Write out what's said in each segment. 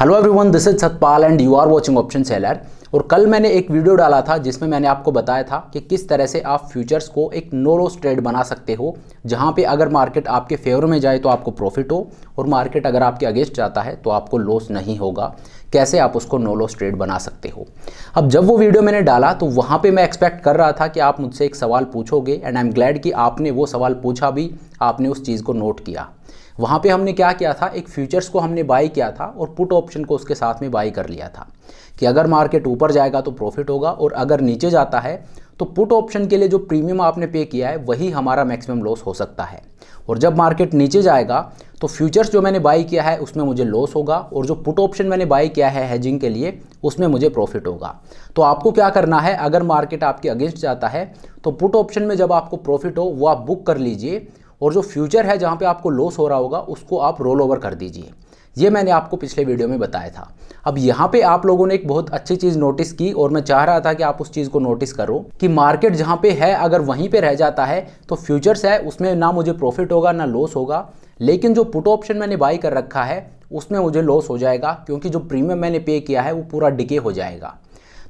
hello everyone this is Satpal and you are watching option seller और कल मैंने एक वीडियो डाला था जिसमें मैंने आपको बताया था कि किस तरह से आप फ्यूचर्स को एक नो लॉस ट्रेड बना सकते हो जहां पे अगर मार्केट आपके फेवर में जाए तो आपको प्रॉफिट हो और मार्केट अगर आपके अगेंस्ट जाता है तो आपको लॉस नहीं होगा कैसे आप उसको नो लॉस ट्रेड बना सकते हो अब जब वो वीडियो मैंने डाला तो वहाँ पर मैं एक्सपेक्ट कर रहा था कि आप मुझसे एक सवाल पूछोगे एंड आई एम ग्लैड कि आपने वो सवाल पूछा भी आपने उस चीज़ को नोट किया वहाँ पे हमने क्या किया था एक फ्यूचर्स को हमने बाई किया था और पुट ऑप्शन को उसके साथ में बाई कर लिया था कि अगर मार्केट ऊपर जाएगा तो प्रॉफिट होगा और अगर नीचे जाता है तो पुट ऑप्शन के लिए जो प्रीमियम आपने पे किया है वही हमारा मैक्सिमम लॉस हो सकता है और जब मार्केट नीचे जाएगा तो फ्यूचर्स जो मैंने बाई किया है उसमें मुझे लॉस होगा और जो पुट ऑप्शन मैंने बाई किया है हेजिंग के लिए उसमें मुझे प्रॉफिट होगा तो आपको क्या करना है अगर मार्केट आपके अगेंस्ट जाता है तो पुट ऑप्शन में जब आपको प्रॉफिट हो वो आप बुक कर लीजिए और जो फ्यूचर है जहाँ पे आपको लॉस हो रहा होगा उसको आप रोल ओवर कर दीजिए ये मैंने आपको पिछले वीडियो में बताया था अब यहाँ पे आप लोगों ने एक बहुत अच्छी चीज़ नोटिस की और मैं चाह रहा था कि आप उस चीज़ को नोटिस करो कि मार्केट जहाँ पे है अगर वहीं पे रह जाता है तो फ्यूचर्स है उसमें ना मुझे प्रॉफिट होगा ना लॉस होगा लेकिन जो पुट ऑप्शन मैंने बाई कर रखा है उसमें मुझे लॉस हो जाएगा क्योंकि जो प्रीमियम मैंने पे किया है वो पूरा डिके हो जाएगा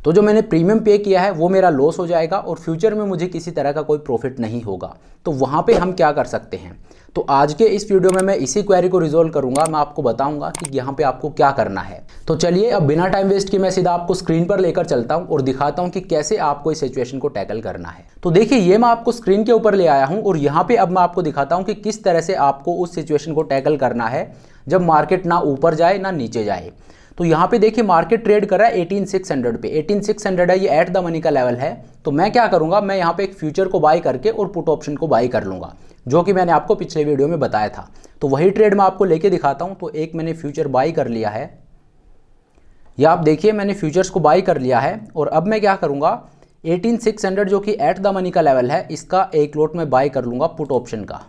तो जो मैंने प्रीमियम पे किया है वो मेरा लॉस हो जाएगा और फ्यूचर में मुझे किसी तरह का कोई प्रॉफिट नहीं होगा तो वहाँ पे हम क्या कर सकते हैं तो आज के इस वीडियो में मैं इसी क्वेरी को रिजोल्व करूंगा मैं आपको बताऊंगा कि यहाँ पे आपको क्या करना है तो चलिए अब बिना टाइम वेस्ट के मैं सीधा आपको स्क्रीन पर लेकर चलता हूँ और दिखाता हूँ कि कैसे आपको इस सिचुएशन को टैकल करना है तो देखिए ये मैं आपको स्क्रीन के ऊपर ले आया हूँ और यहाँ पे अब मैं आपको दिखाता हूँ कि किस तरह से आपको उस सिचुएशन को टैकल करना है जब मार्केट ना ऊपर जाए ना नीचे जाए तो यहाँ पे देखिए मार्केट ट्रेड कर रहा है 18600 पे 18600 है ये एट द मनी का लेवल है तो मैं क्या करूँगा मैं यहाँ पे एक फ्यूचर को बाय करके और पुट ऑप्शन को बाय कर लूँगा जो कि मैंने आपको पिछले वीडियो में बताया था तो वही ट्रेड मैं आपको लेके दिखाता हूँ तो एक मैंने फ्यूचर बाई कर लिया है या आप देखिए मैंने फ्यूचर्स को बाई कर लिया है और अब मैं क्या करूँगा 18600 जो कि एट द मनी का लेवल है इसका एक लोट में बाई कर लूँगा पुट ऑप्शन का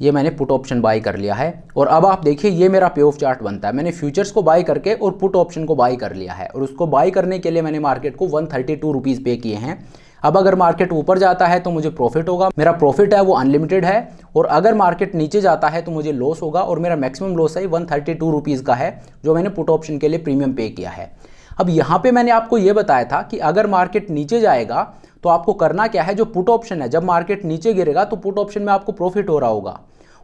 ये मैंने पुट ऑप्शन बाई कर लिया है और अब आप देखिए ये मेरा पे ऑफ चार्ट बनता है मैंने फ्यूचर्स को बाय करके और पुट ऑप्शन को बाय कर लिया है और उसको बाई करने के लिए मैंने मार्केट को वन थर्टी टू रुपीज़ पे किए हैं अब अगर मार्केट ऊपर जाता है तो मुझे प्रॉफिट होगा मेरा प्रॉफिट है वो अनलिमिटेड है और अगर मार्केट नीचे जाता है तो मुझे लॉस होगा और मेरा मैक्सिमम लॉस है वन थर्टी टू रुपीज़ का है जो मैंने पुट ऑप्शन के लिए प्रीमियम पे किया है अब यहां पे मैंने आपको यह बताया था कि अगर मार्केट नीचे जाएगा तो आपको करना क्या है जो पुट ऑप्शन है जब मार्केट नीचे गिरेगा तो पुट ऑप्शन में आपको प्रॉफिट हो रहा होगा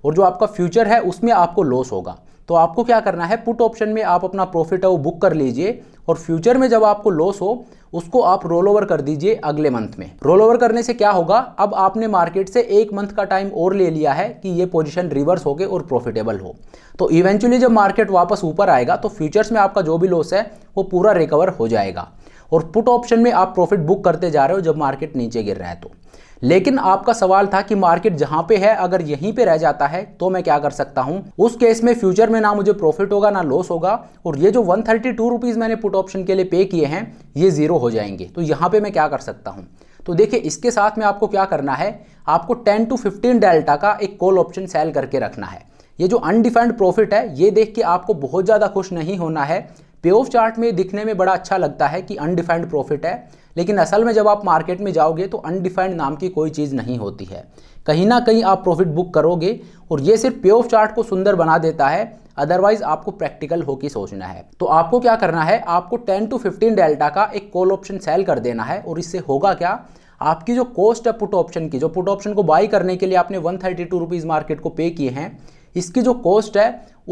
और जो आपका फ्यूचर है उसमें आपको लॉस होगा तो आपको क्या करना है पुट ऑप्शन में आप अपना प्रॉफिट है वो बुक कर लीजिए और फ्यूचर में जब आपको लॉस हो उसको आप रोल ओवर कर दीजिए अगले मंथ में रोल ओवर करने से क्या होगा अब आपने मार्केट से एक मंथ का टाइम और ले लिया है कि ये पोजीशन रिवर्स गए और प्रॉफिटेबल हो तो इवेंचुअली जब मार्केट वापस ऊपर आएगा तो फ्यूचर्स में आपका जो भी लॉस है वो पूरा रिकवर हो जाएगा और पुट ऑप्शन में आप प्रॉफिट बुक करते जा रहे हो जब मार्केट नीचे गिर रहा है तो लेकिन आपका सवाल था कि मार्केट जहां पे है अगर यहीं पे रह जाता है तो मैं क्या कर सकता हूं उस केस में फ्यूचर में ना मुझे प्रॉफिट होगा ना लॉस होगा और ये जो वन थर्टी टू रुपीज़ मैंने पुट ऑप्शन के लिए पे किए हैं ये जीरो हो जाएंगे तो यहां पे मैं क्या कर सकता हूं तो देखिए इसके साथ में आपको क्या करना है आपको टेन टू फिफ्टीन डेल्टा का एक कॉल ऑप्शन सेल करके रखना है ये जो अनडिफाइंड प्रॉफिट है ये देख के आपको बहुत ज़्यादा खुश नहीं होना है पे ऑफ चार्ट में दिखने में बड़ा अच्छा लगता है कि अनडिफाइंड प्रॉफिट है लेकिन असल में जब आप मार्केट में जाओगे तो अनडिफाइंड नाम की कोई चीज़ नहीं होती है कहीं ना कहीं आप प्रॉफिट बुक करोगे और ये सिर्फ पे ऑफ चार्ट को सुंदर बना देता है अदरवाइज आपको प्रैक्टिकल होकर सोचना है तो आपको क्या करना है आपको 10 टू 15 डेल्टा का एक कॉल ऑप्शन सेल कर देना है और इससे होगा क्या आपकी जो कॉस्ट है पुट ऑप्शन की जो पुट ऑप्शन को बाई करने के लिए आपने वन थर्टी मार्केट को पे किए हैं इसकी जो कॉस्ट है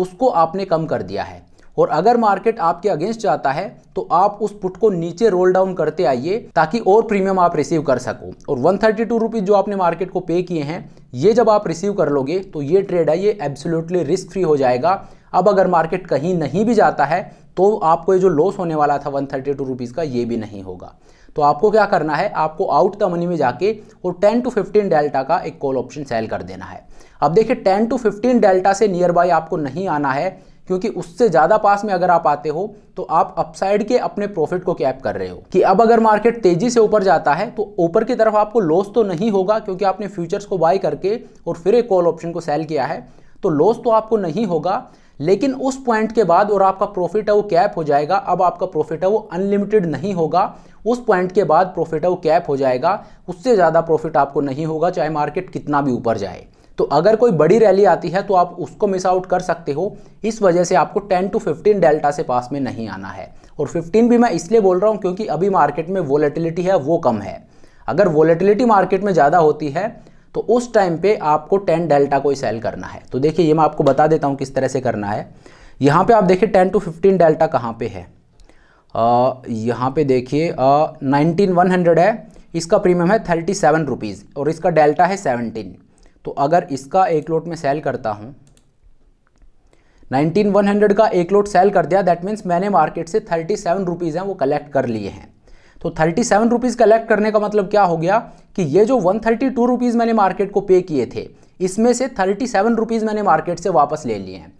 उसको आपने कम कर दिया है और अगर मार्केट आपके अगेंस्ट जाता है तो आप उस पुट को नीचे रोल डाउन करते आइए ताकि और प्रीमियम आप रिसीव कर सको और वन थर्टी टू जो आपने मार्केट को पे किए हैं ये जब आप रिसीव कर लोगे तो ये ट्रेड है ये एब्सोल्युटली रिस्क फ्री हो जाएगा अब अगर मार्केट कहीं नहीं भी जाता है तो आपको ये जो लॉस होने वाला था वन थर्टी टू रुपीज़ का ये भी नहीं होगा तो आपको क्या करना है आपको आउट द मनी में जाके और 10 टू 15 डेल्टा का एक कॉल ऑप्शन सेल कर देना है अब देखिए 10 टू 15 डेल्टा से नियर बाय आपको नहीं आना है क्योंकि उससे ज़्यादा पास में अगर आप आते हो तो आप अपसाइड के अपने प्रॉफिट को कैप कर रहे हो कि अब अगर मार्केट तेज़ी से ऊपर जाता है तो ऊपर की तरफ आपको लॉस तो नहीं होगा क्योंकि आपने फ्यूचर्स को बाय करके और फिर एक कॉल ऑप्शन को सेल किया है तो लॉस तो आपको नहीं होगा लेकिन उस पॉइंट के बाद और आपका प्रॉफिट है वो कैप हो जाएगा अब आपका प्रॉफिट है वो अनलिमिटेड नहीं होगा उस पॉइंट के बाद प्रॉफिट है वो कैप हो जाएगा उससे ज़्यादा प्रॉफिट आपको नहीं होगा चाहे मार्केट कितना भी ऊपर जाए तो अगर कोई बड़ी रैली आती है तो आप उसको मिस आउट कर सकते हो इस वजह से आपको 10 टू 15 डेल्टा से पास में नहीं आना है और 15 भी मैं इसलिए बोल रहा हूँ क्योंकि अभी मार्केट में वोलेटिलिटी है वो कम है अगर वोलेटिलिटी मार्केट में ज़्यादा होती है तो उस टाइम पे आपको 10 डेल्टा को ही सेल करना है तो देखिए ये मैं आपको बता देता हूँ किस तरह से करना है यहाँ पे आप देखिए 10 टू 15 डेल्टा कहाँ पे है आ, यहाँ पे देखिए नाइनटीन वन हंड्रेड है इसका प्रीमियम है थर्टी सेवन रुपीज़ और इसका डेल्टा है सेवनटीन तो अगर इसका एक लोट में सेल करता हूँ 19100 का एक लोट सेल कर दिया दैट मीन्स मैंने मार्केट से थर्टी सेवन रुपीज़ हैं वो कलेक्ट कर लिए हैं तो थर्टी सेवन रुपीज़ कलेक्ट करने का मतलब क्या हो गया कि ये जो वन थर्टी टू रुपीज़ मैंने मार्केट को पे किए थे इसमें से थर्टी सेवन रुपीज़ मैंने मार्केट से वापस ले लिए हैं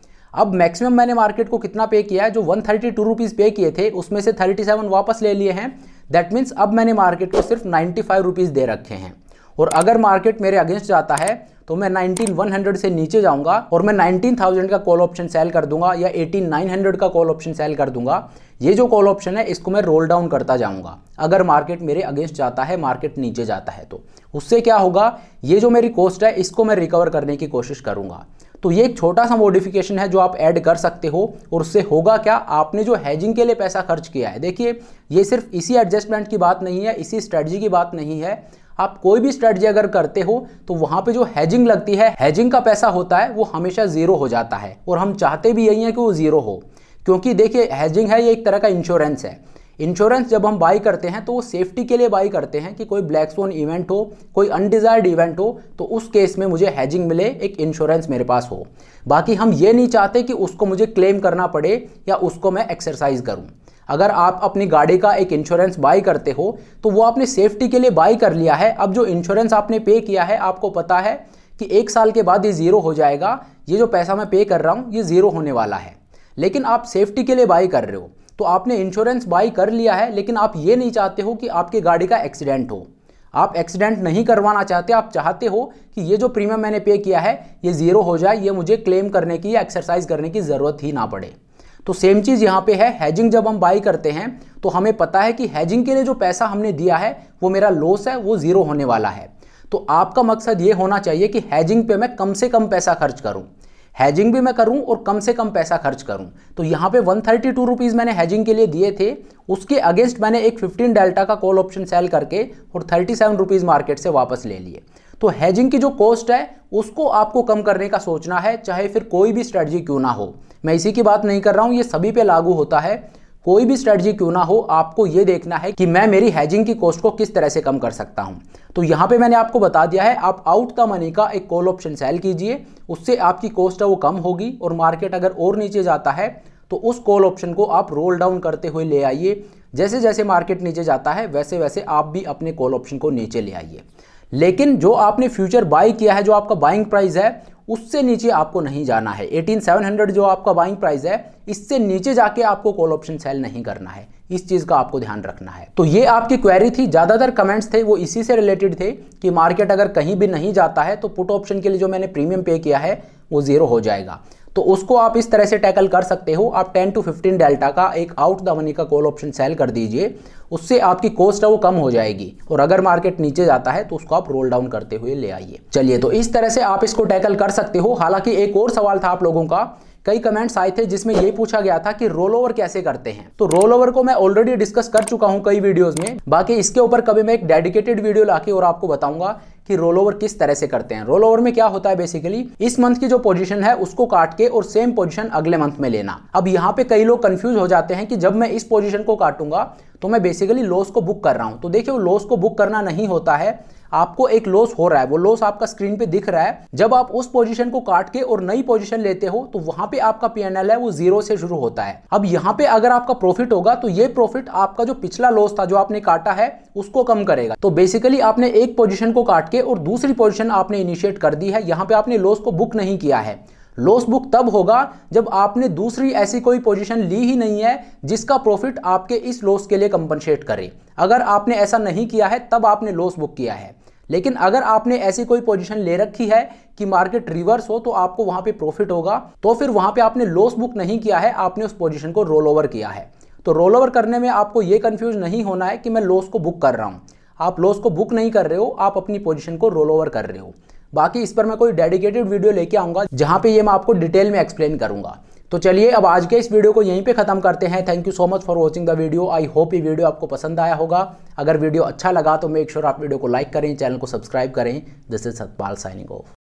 अब मैक्सिमम मैंने मार्केट को कितना पे किया है जो वन थर्टी टू रुपीज़ पे किए थे उसमें से थर्टी सेवन वापस ले लिए हैं दैट मीन्स अब मैंने मार्केट को सिर्फ नाइन्टी फाइव रुपीज़ दे रखे हैं और अगर मार्केट मेरे अगेंस्ट जाता है तो मैं 19100 से नीचे जाऊंगा और मैं 19000 का कॉल ऑप्शन सेल कर दूंगा या 18900 का कॉल ऑप्शन सेल कर दूंगा ये जो कॉल ऑप्शन है इसको मैं रोल डाउन करता जाऊंगा अगर मार्केट मेरे अगेंस्ट जाता है मार्केट नीचे जाता है तो उससे क्या होगा ये जो मेरी कॉस्ट है इसको मैं रिकवर करने की कोशिश करूंगा तो ये एक छोटा सा मॉडिफिकेशन है जो आप ऐड कर सकते हो और उससे होगा क्या आपने जो हैजिंग के लिए पैसा खर्च किया है देखिए ये सिर्फ इसी एडजस्टमेंट की बात नहीं है इसी स्ट्रेटजी की बात नहीं है आप कोई भी स्ट्रेटजी अगर करते हो तो वहां पे जो हैजिंग लगती है हैजिंग का पैसा होता है वो हमेशा जीरो हो जाता है और हम चाहते भी यही है कि वो जीरो हो क्योंकि देखिए हैजिंग है ये एक तरह का इंश्योरेंस है इंश्योरेंस जब हम बाई करते हैं तो वो सेफ्टी के लिए बाई करते हैं कि कोई ब्लैक स्टोन इवेंट हो कोई अनडिजायर्ड इवेंट हो तो उस केस में मुझे हैजिंग मिले एक इंश्योरेंस मेरे पास हो बाकी हम ये नहीं चाहते कि उसको मुझे क्लेम करना पड़े या उसको मैं एक्सरसाइज करूँ अगर आप अपनी गाड़ी का एक इंश्योरेंस बाई करते हो तो वो आपने सेफ्टी के लिए बाई कर लिया है अब जो इंश्योरेंस आपने पे किया है आपको पता है कि एक साल के बाद ये ज़ीरो हो जाएगा ये जो पैसा मैं पे कर रहा हूँ ये ज़ीरो होने वाला है लेकिन आप सेफ्टी के लिए बाई कर रहे हो तो आपने इंश्योरेंस बाई कर लिया है लेकिन आप ये नहीं चाहते हो कि आपकी गाड़ी का एक्सीडेंट हो आप एक्सीडेंट नहीं करवाना चाहते आप चाहते हो कि ये जो प्रीमियम मैंने पे किया है ये ज़ीरो हो जाए ये मुझे क्लेम करने की या एक्सरसाइज करने की ज़रूरत ही ना पड़े तो सेम चीज़ यहां पे है हैजिंग जब हम बाई करते हैं तो हमें पता है कि हैजिंग के लिए जो पैसा हमने दिया है वो मेरा लॉस है वो ज़ीरो होने वाला है तो आपका मकसद ये होना चाहिए कि हैजिंग पे मैं कम से कम पैसा खर्च करूं हैजिंग भी मैं करूं और कम से कम पैसा खर्च करूं तो यहां पे वन थर्टी टू रुपीज़ मैंने हैजिंग के लिए दिए थे उसके अगेंस्ट मैंने एक फिफ्टीन डेल्टा का कॉल ऑप्शन सेल करके और थर्टी सेवन रुपीज़ मार्केट से वापस ले लिए तो हैजिंग की जो कॉस्ट है उसको आपको कम करने का सोचना है चाहे फिर कोई भी स्ट्रेटजी क्यों ना हो मैं इसी की बात नहीं कर रहा हूँ ये सभी पे लागू होता है कोई भी स्ट्रेटजी क्यों ना हो आपको ये देखना है कि मैं मेरी हैजिंग की कॉस्ट को किस तरह से कम कर सकता हूँ तो यहाँ पे मैंने आपको बता दिया है आप आउट द मनी का एक कॉल ऑप्शन सेल कीजिए उससे आपकी कॉस्ट है वो कम होगी और मार्केट अगर और नीचे जाता है तो उस कॉल ऑप्शन को आप रोल डाउन करते हुए ले आइए जैसे जैसे मार्केट नीचे जाता है वैसे वैसे आप भी अपने कॉल ऑप्शन को नीचे ले आइए लेकिन जो आपने फ्यूचर बाई किया है जो आपका बाइंग प्राइस है उससे नीचे आपको नहीं जाना है 18700 जो आपका बाइंग प्राइस है इससे नीचे जाके आपको कॉल ऑप्शन सेल नहीं करना है इस चीज़ का आपको ध्यान रखना है तो ये आपकी क्वेरी थी ज़्यादातर कमेंट्स थे वो इसी से रिलेटेड थे कि मार्केट अगर कहीं भी नहीं जाता है तो पुट ऑप्शन के लिए जो मैंने प्रीमियम पे किया है वो ज़ीरो हो जाएगा तो उसको आप इस तरह से टैकल कर सकते हो आप 10 टू 15 डेल्टा का एक आउट द मनी का कॉल ऑप्शन सेल कर दीजिए उससे आपकी कॉस्ट है वो कम हो जाएगी और अगर मार्केट नीचे जाता है तो उसको आप रोल डाउन करते हुए ले आइए चलिए तो इस तरह से आप इसको टैकल कर सकते हो हालांकि एक और सवाल था आप लोगों का कई कमेंट्स आए थे जिसमें ये पूछा गया था कि रोल ओवर कैसे करते हैं तो रोल ओवर को मैं ऑलरेडी डिस्कस कर चुका हूं कई वीडियोस में बाकी इसके ऊपर कभी मैं एक डेडिकेटेड वीडियो लाके और आपको बताऊंगा कि रोल ओवर किस तरह से करते हैं रोल ओवर में क्या होता है बेसिकली इस मंथ की जो पोजीशन है उसको काट के और सेम पोजीशन अगले मंथ में लेना अब यहाँ पे कई लोग कंफ्यूज हो जाते हैं कि जब मैं इस पोजीशन को काटूंगा तो मैं बेसिकली लॉस को बुक कर रहा हूँ तो देखिए लॉस को बुक करना नहीं होता है आपको एक लॉस हो रहा है वो लॉस आपका स्क्रीन पे दिख रहा है जब आप उस पोजीशन को काट के और नई पोजीशन लेते हो तो वहां पे आपका पीएनएल है वो जीरो से शुरू होता है अब यहाँ पे अगर आपका प्रॉफिट होगा तो ये प्रॉफिट आपका जो पिछला लॉस था जो आपने काटा है उसको कम करेगा तो बेसिकली आपने एक पोजिशन को काट के और दूसरी पोजिशन आपने इनिशिएट कर दी है यहाँ पे आपने लॉस को बुक नहीं किया है लॉस बुक तब होगा जब आपने दूसरी ऐसी कोई पोजीशन ली ही नहीं है जिसका प्रॉफिट आपके इस लॉस के लिए कंपनसेट करे अगर आपने ऐसा नहीं किया है तब आपने लॉस बुक किया है लेकिन अगर आपने ऐसी कोई पोजीशन ले रखी है कि मार्केट रिवर्स हो तो आपको वहां पे प्रॉफिट होगा तो फिर वहां पे आपने लॉस बुक नहीं किया है आपने उस पोजीशन को रोल ओवर किया है तो रोल ओवर करने में आपको ये कंफ्यूज नहीं होना है कि मैं लॉस को बुक कर रहा हूँ आप लॉस को बुक नहीं कर रहे हो आप अपनी पोजिशन को रोल ओवर कर रहे हो बाकी इस पर मैं कोई डेडिकेटेड वीडियो लेके आऊंगा जहां पर ये मैं आपको डिटेल में एक्सप्लेन करूंगा तो चलिए अब आज के इस वीडियो को यहीं पे ख़त्म करते हैं thank you so much for watching the video I hope ये वीडियो आपको पसंद आया होगा अगर वीडियो अच्छा लगा तो मेक श्योर sure आप वीडियो को लाइक करें चैनल को सब्सक्राइब करें this is Satpal signing of